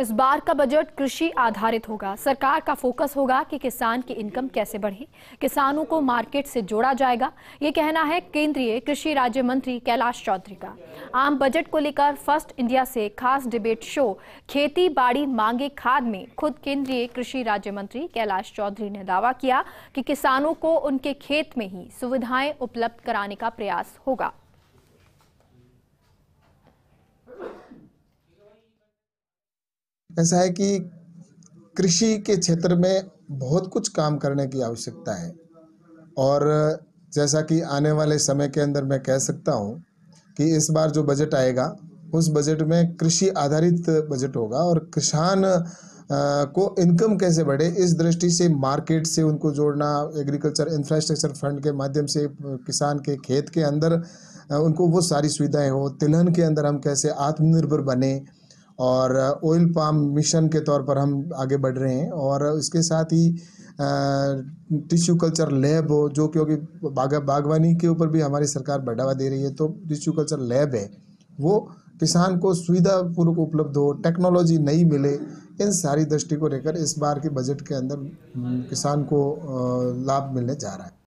इस बार का बजट कृषि आधारित होगा सरकार का फोकस होगा कि किसान की इनकम कैसे बढ़े किसानों को मार्केट से जोड़ा जाएगा ये कहना है केंद्रीय कृषि राज्य मंत्री कैलाश चौधरी का आम बजट को लेकर फर्स्ट इंडिया से खास डिबेट शो खेती बाड़ी मांगे खाद में खुद केंद्रीय कृषि राज्य मंत्री कैलाश चौधरी ने दावा किया कि किसानों को उनके खेत में ही सुविधाएं उपलब्ध कराने का प्रयास होगा ऐसा है कि कृषि के क्षेत्र में बहुत कुछ काम करने की आवश्यकता है और जैसा कि आने वाले समय के अंदर मैं कह सकता हूँ कि इस बार जो बजट आएगा उस बजट में कृषि आधारित बजट होगा और किसान को इनकम कैसे बढ़े इस दृष्टि से मार्केट से उनको जोड़ना एग्रीकल्चर इंफ्रास्ट्रक्चर फंड के माध्यम से किसान के खेत के अंदर उनको वो सारी सुविधाएं हो तिलहन के अंदर हम कैसे आत्मनिर्भर बने और ऑयल पाम मिशन के तौर पर हम आगे बढ़ रहे हैं और इसके साथ ही टिश्यू कल्चर लैब हो जो क्योंकि बागवानी के ऊपर भी हमारी सरकार बढ़ावा दे रही है तो टिश्यू कल्चर लैब है वो किसान को सुविधापूर्वक उपलब्ध हो टेक्नोलॉजी नई मिले इन सारी दृष्टि को लेकर इस बार के बजट के अंदर हम्म, किसान को लाभ मिलने जा रहा है